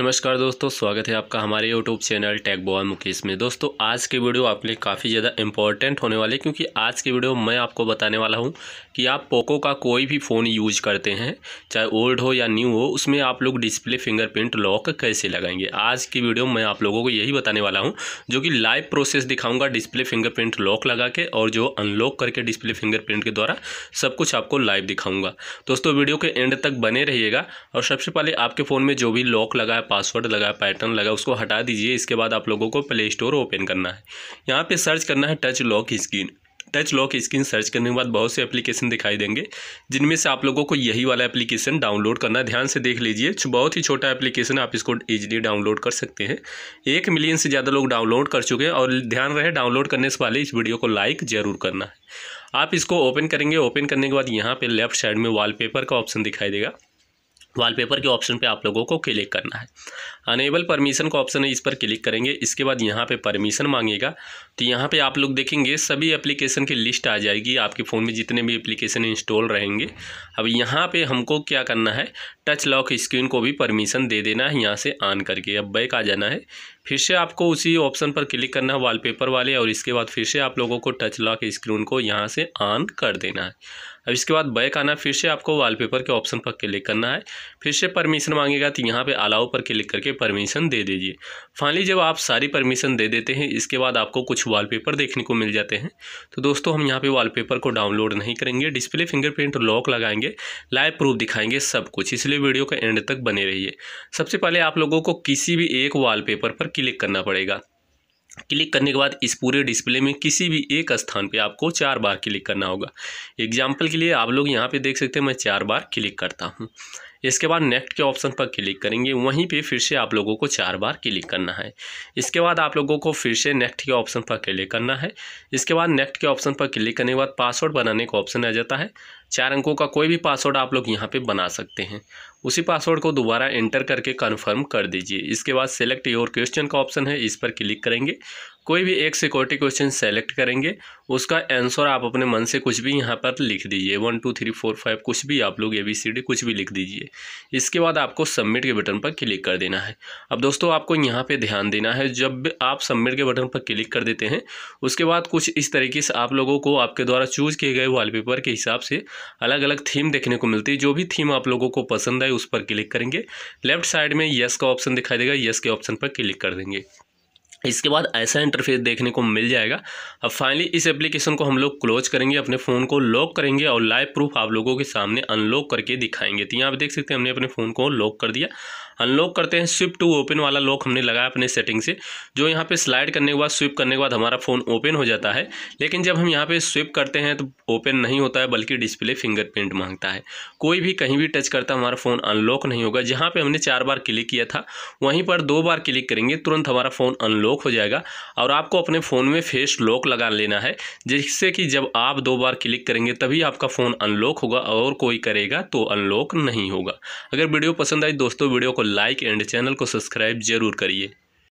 नमस्कार दोस्तों स्वागत है आपका हमारे YouTube channel tag boy Mukesh में दोस्तों आज की वीडियो आपके लिए काफ़ी ज़्यादा इंपॉर्टेंट होने वाली है क्योंकि आज की वीडियो मैं आपको बताने वाला हूं कि आप पोको का कोई भी फ़ोन यूज करते हैं चाहे ओल्ड हो या न्यू हो उसमें आप लोग डिस्प्ले फिंगरप्रिंट लॉक कैसे लगाएंगे आज की वीडियो मैं आप लोगों को यही बताने वाला हूँ जो कि लाइव प्रोसेस दिखाऊँगा डिस्प्ले फिंगरप्रिंट लॉक लगा के और जो अनलॉक करके डिस्प्ले फिंगरप्रिंट के द्वारा सब कुछ आपको लाइव दिखाऊँगा दोस्तों वीडियो के एंड तक बने रहिएगा और सबसे पहले आपके फ़ोन में जो भी लॉक लगा लगाया पासवर्ड लगाया पैटर्न लगा उसको हटा दीजिए इसके बाद आप लोगों को प्ले स्टोर ओपन करना है यहाँ पे सर्च करना है touch lock screen touch lock screen search करने के बाद बहुत से एप्लीकेशन दिखाई देंगे जिनमें से आप लोगों को यही वाला एप्लीकेशन डाउनलोड करना ध्यान से देख लीजिए बहुत ही छोटा एप्लीकेशन आप इसको ईजिली डाउनलोड कर सकते हैं एक मिलियन से ज़्यादा लोग डाउनलोड कर चुके हैं और ध्यान रहे डाउनलोड करने से पहले इस वीडियो को लाइक ज़रूर करना है आप इसको ओपन करेंगे ओपन करने के बाद यहाँ पर लेफ्ट साइड में वॉलपेपर का ऑप्शन दिखाई देगा वॉलपेपर के ऑप्शन पे आप लोगों को क्लिक करना है अनेबल परमिशन का ऑप्शन है इस पर क्लिक करेंगे इसके बाद यहाँ पे परमिशन मांगेगा तो यहाँ पे आप लोग देखेंगे सभी एप्लीकेशन की लिस्ट आ जाएगी आपके फ़ोन में जितने भी एप्लीकेशन इंस्टॉल रहेंगे अब यहाँ पे हमको क्या करना है टच लॉक स्क्रीन को भी परमिशन दे देना है यहाँ से ऑन करके अब बैक आ जाना है फिर से आपको उसी ऑप्शन पर क्लिक करना है वॉलपेपर वाले और इसके बाद फिर से आप लोगों को टच लॉक स्क्रीन को यहाँ से ऑन कर देना है अब इसके बाद बैक आना फिर से आपको वॉलपेपर के ऑप्शन पर क्लिक करना है फिर से परमिशन मांगेगा तो यहाँ पे अलाउ पर क्लिक करके परमिशन दे दीजिए फाइनली जब आप सारी परमिशन दे देते हैं इसके बाद आपको कुछ वॉलपेपर देखने को मिल जाते हैं तो दोस्तों हम यहाँ पे वॉलपेपर को डाउनलोड नहीं करेंगे डिस्प्ले फिंगरप्रिंट लॉक लगाएंगे लाइव प्रूफ दिखाएंगे सब कुछ इसलिए वीडियो का एंड तक बने रहिए सबसे पहले आप लोगों को किसी भी एक वॉलपेपर पर क्लिक करना पड़ेगा क्लिक करने के बाद इस पूरे डिस्प्ले में किसी भी एक स्थान पे आपको चार बार क्लिक करना होगा एग्जाम्पल के लिए आप लोग यहाँ पे देख सकते हैं मैं चार बार क्लिक करता हूँ इसके बाद नेक्स्ट के ऑप्शन पर क्लिक करेंगे वहीं पे फिर से आप लोगों को चार बार क्लिक करना है इसके बाद आप लोगों को फिर से नेक्स्ट के ऑप्शन पर क्लिक करना है इसके बाद नेक्स्ट के ऑप्शन पर क्लिक करने के बाद पासवर्ड बनाने का ऑप्शन आ जाता है चार अंकों का कोई भी पासवर्ड आप लोग यहाँ पे बना सकते हैं उसी पासवर्ड को दोबारा एंटर करके कन्फर्म कर दीजिए इसके बाद सेलेक्ट योर क्वेश्चन का ऑप्शन है इस पर क्लिक करेंगे कोई भी एक सिक्योरिटी क्वेश्चन सेलेक्ट करेंगे उसका आंसर आप अपने मन से कुछ भी यहाँ पर लिख दीजिए one two three four five कुछ भी आप लोग ए बी सी डी कुछ भी लिख दीजिए इसके बाद आपको सबमिट के बटन पर क्लिक कर देना है अब दोस्तों आपको यहाँ पे ध्यान देना है जब आप सबमिट के बटन पर क्लिक कर देते हैं उसके बाद कुछ इस तरीके से आप लोगों को आपके द्वारा चूज़ किए गए वॉलपेपर के हिसाब से अलग अलग थीम देखने को मिलती है जो भी थीम आप लोगों को पसंद आए उस पर क्लिक करेंगे लेफ्ट साइड में यस का ऑप्शन दिखाई देगा यस के ऑप्शन पर क्लिक कर देंगे इसके बाद ऐसा इंटरफेस देखने को मिल जाएगा अब फाइनली इस एप्लीकेशन को हम लोग क्लोज करेंगे अपने फ़ोन को लॉक करेंगे और लाइव प्रूफ आप लोगों के सामने अनलॉक करके दिखाएंगे तो यहाँ आप देख सकते हैं हमने अपने फ़ोन को लॉक कर दिया अनलॉक करते हैं स्विप टू ओपन वाला लॉक हमने लगाया अपने सेटिंग से जो यहाँ पे स्लाइड करने के बाद स्विप करने के बाद हमारा फ़ोन ओपन हो जाता है लेकिन जब हम यहाँ पे स्विप करते हैं तो ओपन नहीं होता है बल्कि डिस्प्ले फिंगरप्रिंट मांगता है कोई भी कहीं भी टच करता हमारा फ़ोन अनलॉक नहीं होगा जहाँ पर हमने चार बार क्लिक किया था वहीं पर दो बार क्लिक करेंगे तुरंत हमारा फ़ोन अनलॉक लॉक हो जाएगा और आपको अपने फ़ोन में फेस लॉक लगा लेना है जिससे कि जब आप दो बार क्लिक करेंगे तभी आपका फ़ोन अनलॉक होगा और कोई करेगा तो अनलॉक नहीं होगा अगर वीडियो पसंद आई दोस्तों वीडियो को लाइक एंड चैनल को सब्सक्राइब जरूर करिए